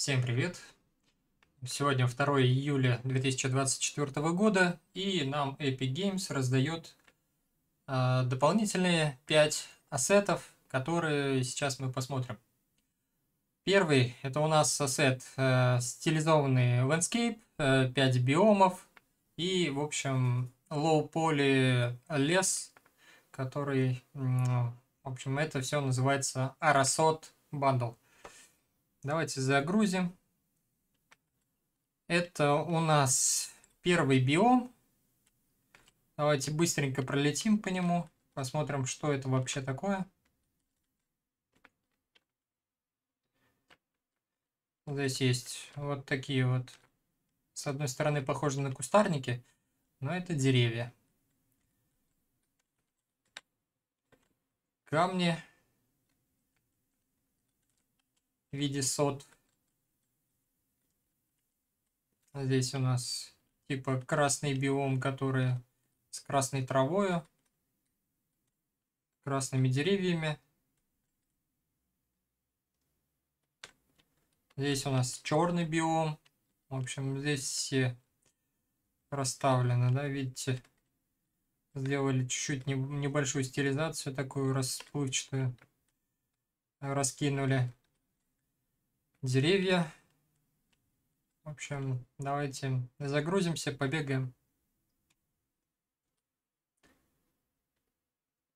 Всем привет! Сегодня 2 июля 2024 года, и нам Epic Games раздает э, дополнительные 5 ассетов, которые сейчас мы посмотрим. Первый – это у нас ассет э, стилизованный landscape, э, 5 биомов и, в общем, low-poly лес, который, э, в общем, это все называется Arasot Bundle. Давайте загрузим. Это у нас первый биом. Давайте быстренько пролетим по нему. Посмотрим, что это вообще такое. Здесь есть вот такие вот. С одной стороны похожи на кустарники, но это деревья. Камни в виде сот. А здесь у нас типа красный биом, который с красной травою, красными деревьями. Здесь у нас черный биом. В общем, здесь все расставлены, да, видите? Сделали чуть-чуть небольшую стилизацию, такую расплывчатую. Раскинули деревья. В общем, давайте загрузимся, побегаем.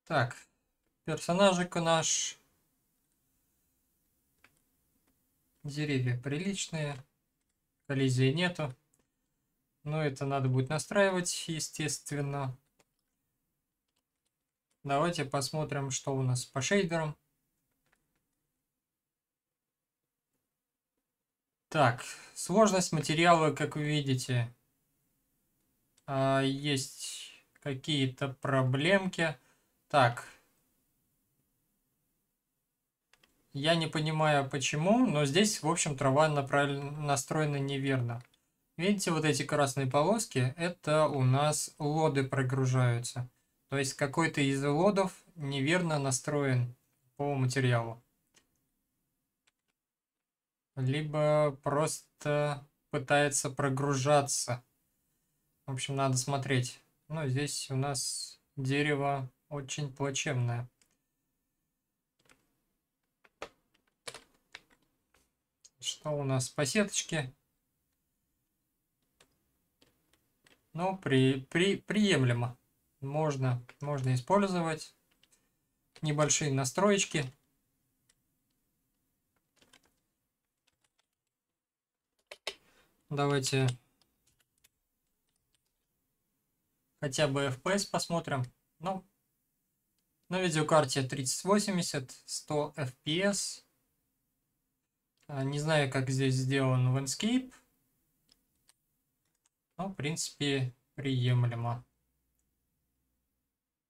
Так, персонажик наш. Деревья приличные. Коллизии нету. Но ну, это надо будет настраивать, естественно. Давайте посмотрим, что у нас по шейдерам. Так, сложность материала, как вы видите, а, есть какие-то проблемки. Так. Я не понимаю почему, но здесь, в общем, трава настроена неверно. Видите, вот эти красные полоски, это у нас лоды прогружаются. То есть какой-то из лодов неверно настроен по материалу либо просто пытается прогружаться. В общем, надо смотреть. Ну, здесь у нас дерево очень плачевное. Что у нас по сеточке? Ну, при, при, приемлемо. Можно, можно использовать небольшие настроечки. Давайте хотя бы FPS посмотрим. Ну, на видеокарте 3080, 100 FPS. Не знаю, как здесь сделан Landscape. Но, в принципе, приемлемо.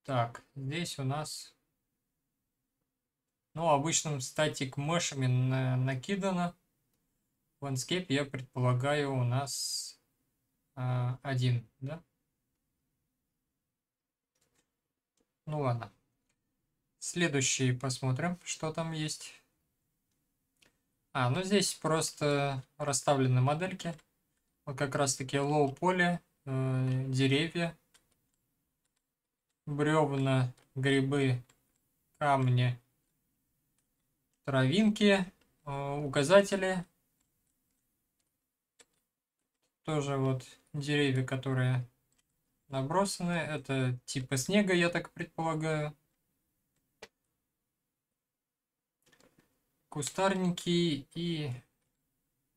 Так, здесь у нас... Ну, обычным статик мышами накидано. Landscape, я предполагаю, у нас а, один, да? Ну ладно. Следующий посмотрим, что там есть. А, ну здесь просто расставлены модельки. Вот как раз таки лоу поле, э, деревья, бревна, грибы, камни, травинки, э, указатели, тоже вот деревья, которые набросаны. Это типа снега, я так предполагаю. Кустарники и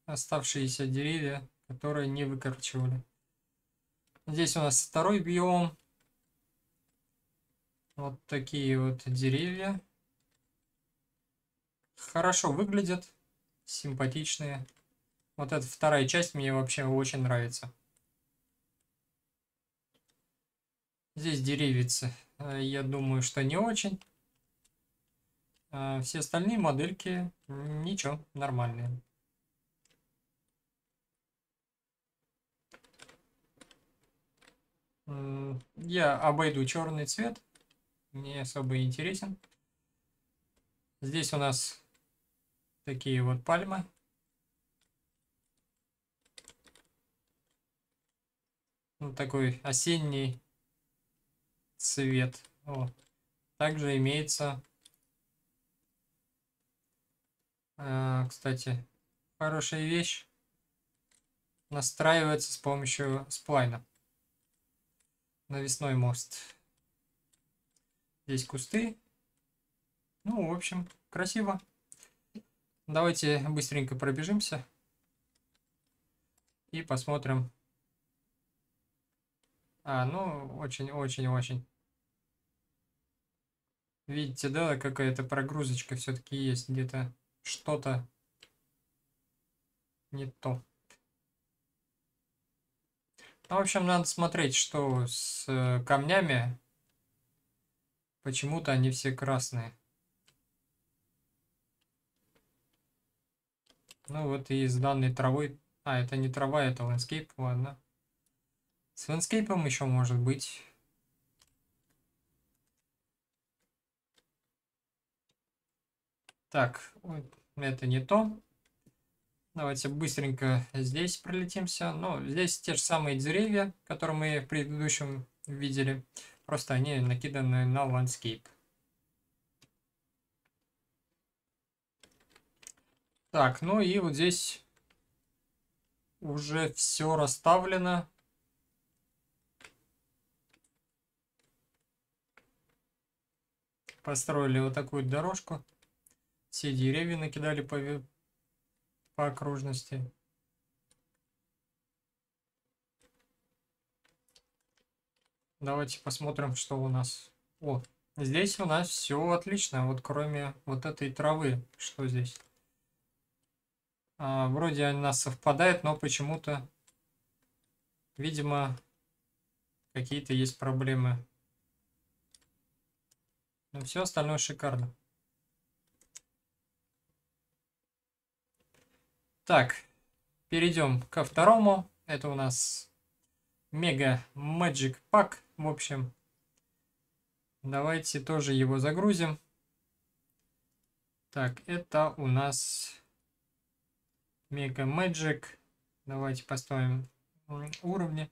оставшиеся деревья, которые не выкорчивали. Здесь у нас второй биом. Вот такие вот деревья. Хорошо выглядят, симпатичные. Вот эта вторая часть мне вообще очень нравится. Здесь деревицы, э, я думаю, что не очень. А все остальные модельки, ничего, нормальные. Я обойду черный цвет. Не особо интересен. Здесь у нас такие вот пальмы. ну, такой осенний цвет. Вот. Также имеется, э, кстати, хорошая вещь. Настраивается с помощью сплайна. Навесной мост. Здесь кусты. Ну, в общем, красиво. Давайте быстренько пробежимся. И посмотрим, а, ну, очень-очень-очень. Видите, да, какая-то прогрузочка все-таки есть где-то. Что-то не то. Ну, в общем, надо смотреть, что с э, камнями. Почему-то они все красные. Ну вот и с данной травой... А, это не трава, это ландскейп, ладно. С ландскейпом еще может быть. Так, это не то. Давайте быстренько здесь пролетимся. Ну, здесь те же самые деревья, которые мы в предыдущем видели. Просто они накиданы на ландскейп. Так, ну и вот здесь уже все расставлено. построили вот такую дорожку. Все деревья накидали по, по окружности. Давайте посмотрим, что у нас. О, здесь у нас все отлично, вот кроме вот этой травы, что здесь. А, вроде она совпадает, но почему-то, видимо, какие-то есть проблемы но ну, все остальное шикарно. Так, перейдем ко второму. Это у нас Мега Magic Pack, в общем. Давайте тоже его загрузим. Так, это у нас Мега Magic. Давайте поставим уровни.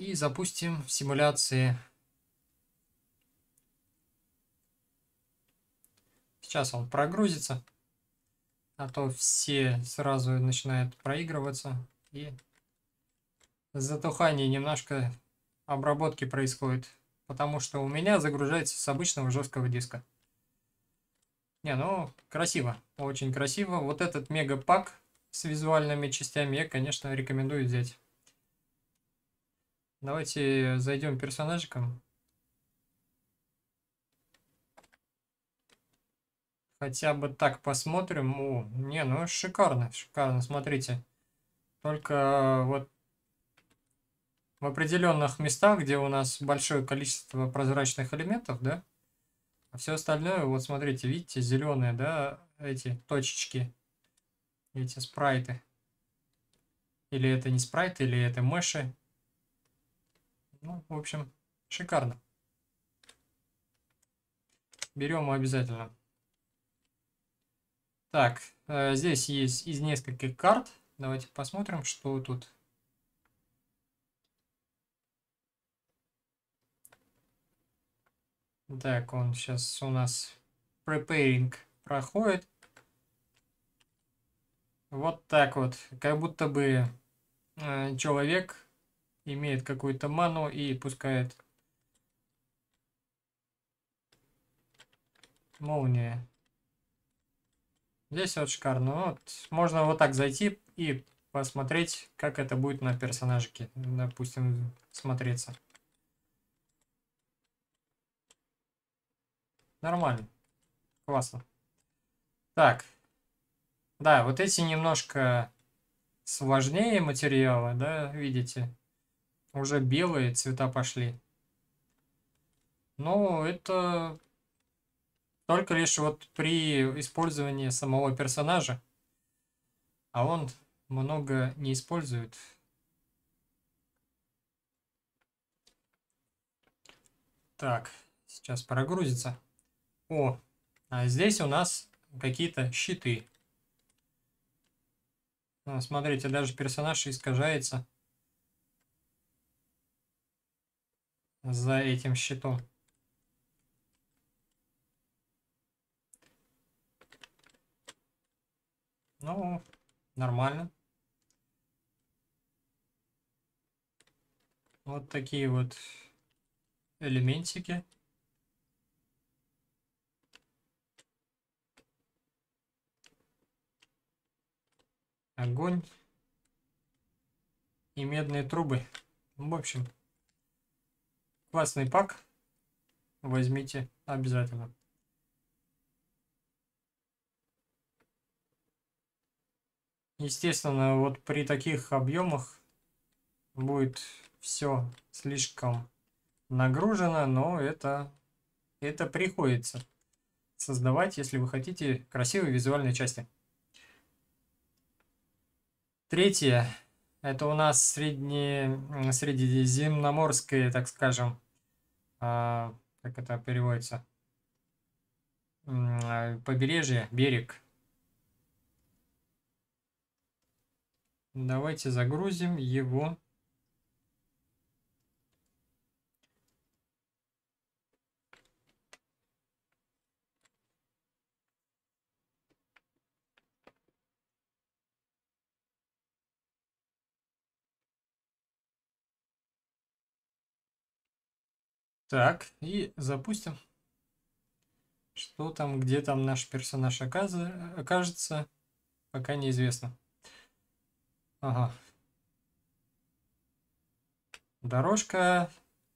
и запустим симуляции. Сейчас он прогрузится, а то все сразу начинают проигрываться и затухание немножко обработки происходит, потому что у меня загружается с обычного жесткого диска. Не, ну, красиво, очень красиво. Вот этот мегапак с визуальными частями я, конечно, рекомендую взять. Давайте зайдем персонажиком. Хотя бы так посмотрим. О, не, ну шикарно, шикарно, смотрите. Только вот в определенных местах, где у нас большое количество прозрачных элементов, да, а все остальное, вот смотрите, видите, зеленые, да, эти точечки, эти спрайты. Или это не спрайты, или это мыши. Ну, в общем, шикарно. Берем мы обязательно. Так, э, здесь есть из нескольких карт. Давайте посмотрим, что тут. Так, он сейчас у нас preparing проходит. Вот так вот. Как будто бы э, человек имеет какую-то ману и пускает молния. Здесь вот шикарно. Ну, вот, можно вот так зайти и посмотреть, как это будет на персонажке допустим, смотреться. Нормально. Классно. Так. Да, вот эти немножко сложнее материала да, видите? уже белые цвета пошли. Но ну, это только лишь вот при использовании самого персонажа. А он много не использует. Так, сейчас прогрузится. О, а здесь у нас какие-то щиты. Ну, смотрите, даже персонаж искажается. за этим щитом. Ну, нормально. Вот такие вот элементики. Огонь и медные трубы. Ну, в общем, классный пак. Возьмите обязательно. Естественно, вот при таких объемах будет все слишком нагружено, но это, это приходится создавать, если вы хотите красивые визуальные части. Третье. Это у нас средне, средиземноморские, так скажем, а, как это переводится, побережье, берег. Давайте загрузим его Так, и запустим. Что там, где там наш персонаж оказ... окажется, пока неизвестно. Ага. Дорожка.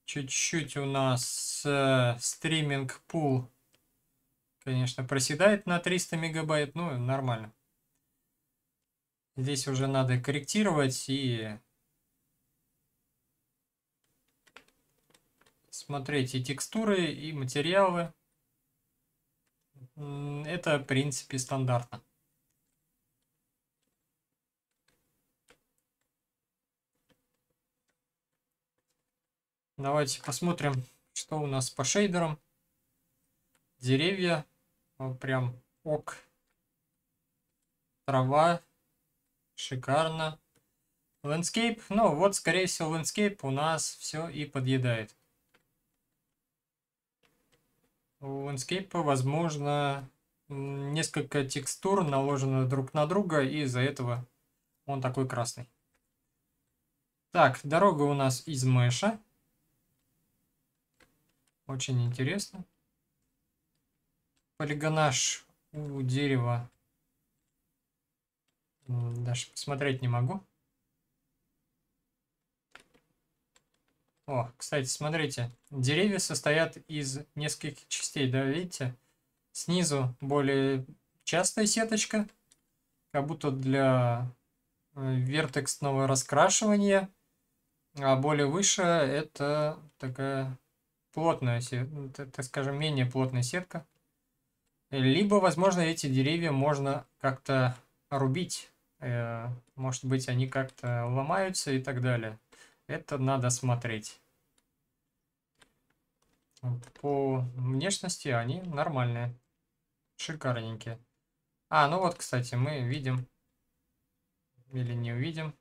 Чуть-чуть у нас э, стриминг пул, конечно, проседает на 300 мегабайт, ну нормально. Здесь уже надо корректировать и смотреть и текстуры, и материалы. Это, в принципе, стандартно. Давайте посмотрим, что у нас по шейдерам. Деревья, прям ок. Трава, шикарно. Лендскейп, ну вот, скорее всего, лендскейп у нас все и подъедает. У Inkscape, возможно, несколько текстур наложено друг на друга, и из-за этого он такой красный. Так, дорога у нас из Мэша. Очень интересно. Полигонаж у дерева. Даже посмотреть не могу. О, кстати, смотрите, деревья состоят из нескольких частей, да, видите? Снизу более частая сеточка, как будто для э, вертексного раскрашивания, а более выше это такая плотная, так скажем, менее плотная сетка. Либо, возможно, эти деревья можно как-то рубить. Э, может быть, они как-то ломаются и так далее. Это надо смотреть. По внешности они нормальные. Шикарненькие. А, ну вот, кстати, мы видим. Или не увидим.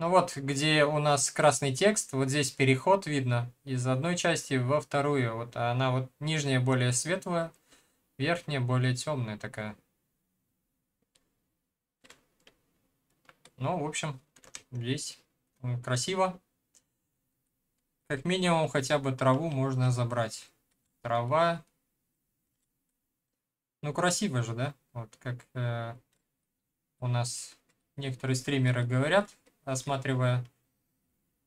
Ну вот, где у нас красный текст, вот здесь переход видно из одной части во вторую. Вот она вот нижняя более светлая, верхняя более темная такая. Но, ну, в общем, здесь э, красиво. Как минимум, хотя бы траву можно забрать. Трава. Ну, красиво же, да? Вот как э, у нас некоторые стримеры говорят, осматривая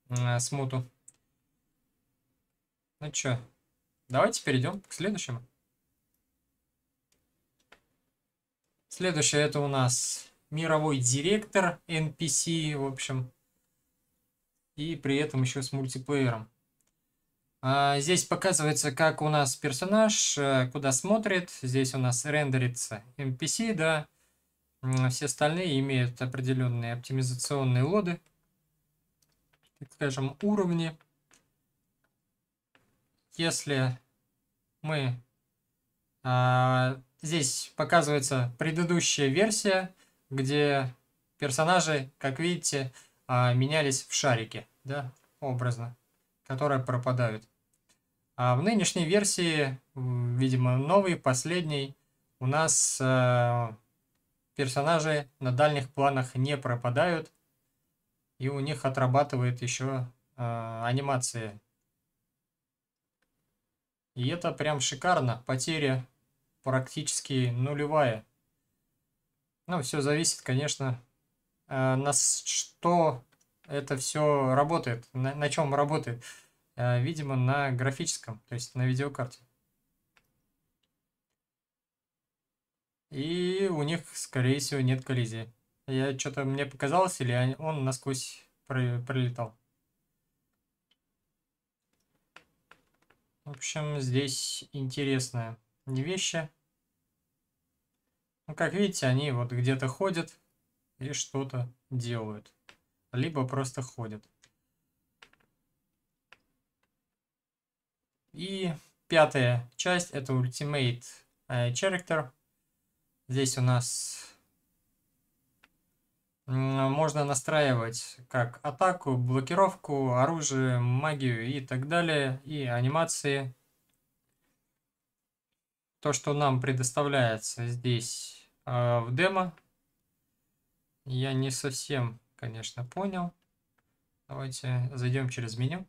э, смуту. Ну чё, давайте перейдем к следующему. Следующее это у нас мировой директор NPC, в общем. И при этом еще с мультиплеером. А, здесь показывается, как у нас персонаж, э, куда смотрит. Здесь у нас рендерится NPC, да. Все остальные имеют определенные оптимизационные лоды. Так скажем, уровни. Если мы... А, здесь показывается предыдущая версия где персонажи, как видите, а, менялись в шарике, да, образно, которые пропадают. А в нынешней версии, видимо, новый, последний, у нас э, персонажи на дальних планах не пропадают, и у них отрабатывает еще э, анимации. И это прям шикарно, потеря практически нулевая. Ну, все зависит, конечно, э, на что это все работает, на, на чем работает. Э, видимо, на графическом, то есть на видеокарте. И у них, скорее всего, нет коллизии. Я что-то мне показалось, или он насквозь пролетал. В общем, здесь интересные вещи. Ну, как видите, они вот где-то ходят и что-то делают. Либо просто ходят. И пятая часть это Ultimate э, Character. Здесь у нас можно настраивать как атаку, блокировку, оружие, магию и так далее, и анимации то, что нам предоставляется здесь э, в демо, я не совсем, конечно, понял. Давайте зайдем через меню.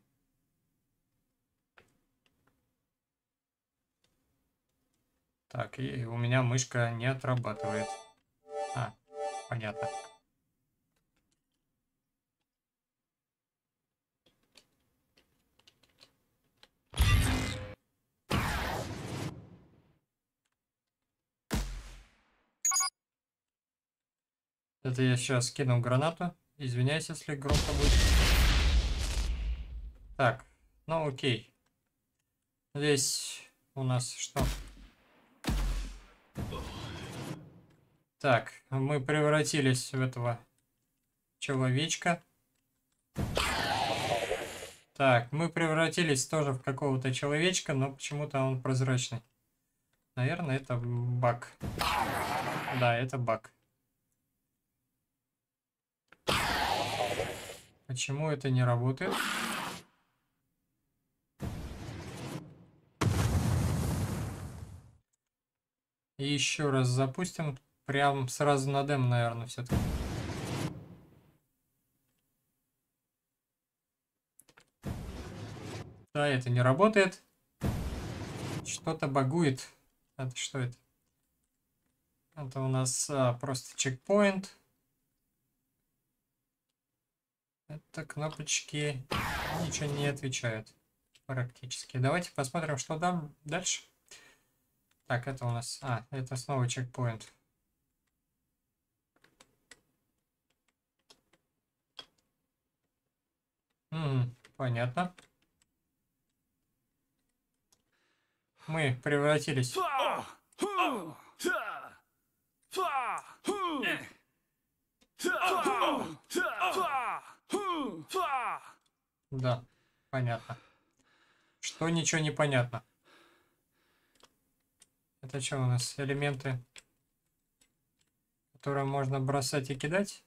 Так, и у меня мышка не отрабатывает. А, понятно. Это я сейчас кину гранату. Извиняюсь, если громко будет. Так, ну окей. Здесь у нас что? Так, мы превратились в этого человечка. Так, мы превратились тоже в какого-то человечка, но почему-то он прозрачный. Наверное, это баг. Да, это баг. Почему это не работает? И еще раз запустим. Прям сразу на дем, наверное, все-таки. Да, это не работает. Что-то багует. Это что это? Это у нас а, просто чекпоинт. Это кнопочки ничего не отвечают. Практически. Давайте посмотрим, что там дальше. Так, это у нас... А, это снова чекпоинт. понятно. Мы превратились. Да, понятно. Что ничего не понятно. Это что у нас? Элементы, которые можно бросать и кидать?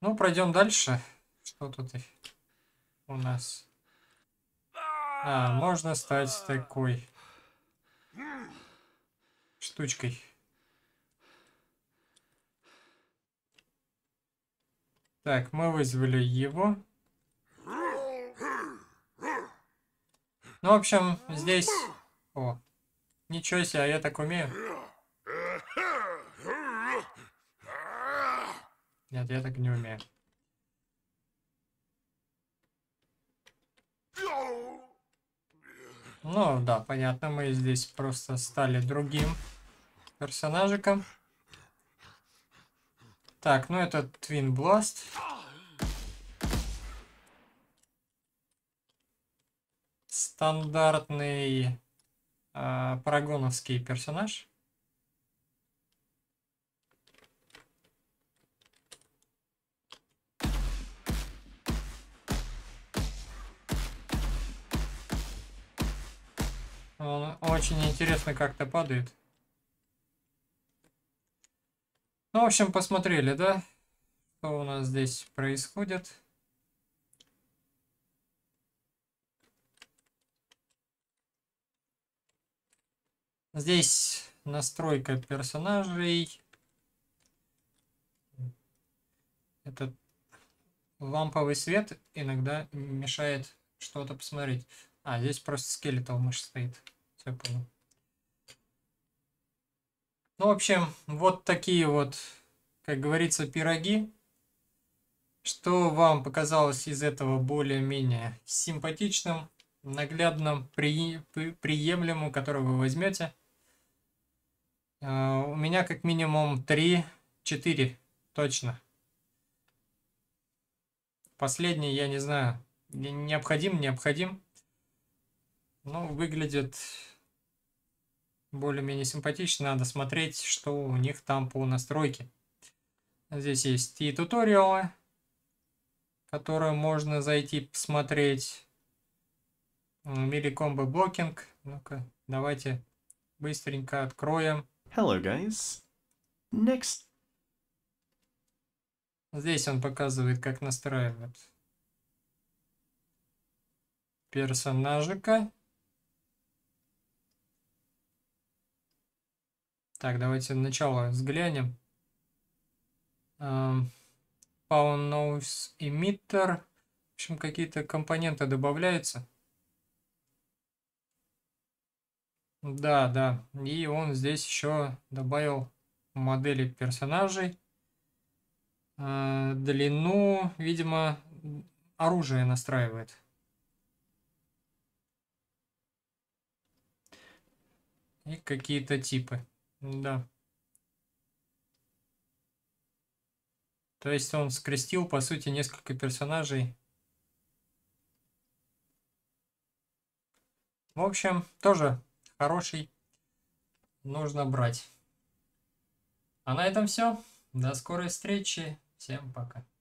Ну, пройдем дальше. Что тут у нас? А, можно стать такой штучкой. Так, мы вызвали его. Ну, в общем, здесь... О, ничего себе, а я так умею. Нет, я так не умею. Ну да, понятно, мы здесь просто стали другим персонажиком. Так, ну это Twin Blast. Стандартный э, парагоновский персонаж. Он очень интересно как-то падает. Ну, в общем, посмотрели, да? Что у нас здесь происходит. Здесь настройка персонажей. Этот ламповый свет иногда мешает что-то посмотреть. А, здесь просто скелетал мышь стоит. Все понял. Ну, в общем, вот такие вот, как говорится, пироги. Что вам показалось из этого более-менее симпатичным, наглядным, при... приемлемым, который вы возьмете? А, у меня как минимум 3-4 точно. Последний, я не знаю, необходим, необходим. Ну, выглядит более-менее симпатично. Надо смотреть, что у них там по настройке. Здесь есть и туториалы, которые можно зайти посмотреть. Мили комбо блокинг. Ну-ка, давайте быстренько откроем. Hello, guys. Next. Здесь он показывает, как настраивать персонажика. Так, давайте начало взглянем. Эм, Power Noise Emitter. В общем, какие-то компоненты добавляются. Да, да. И он здесь еще добавил модели персонажей. Э, длину, видимо, оружие настраивает. И какие-то типы. Да. То есть он скрестил, по сути, несколько персонажей. В общем, тоже хороший. Нужно брать. А на этом все. До скорой встречи. Всем пока.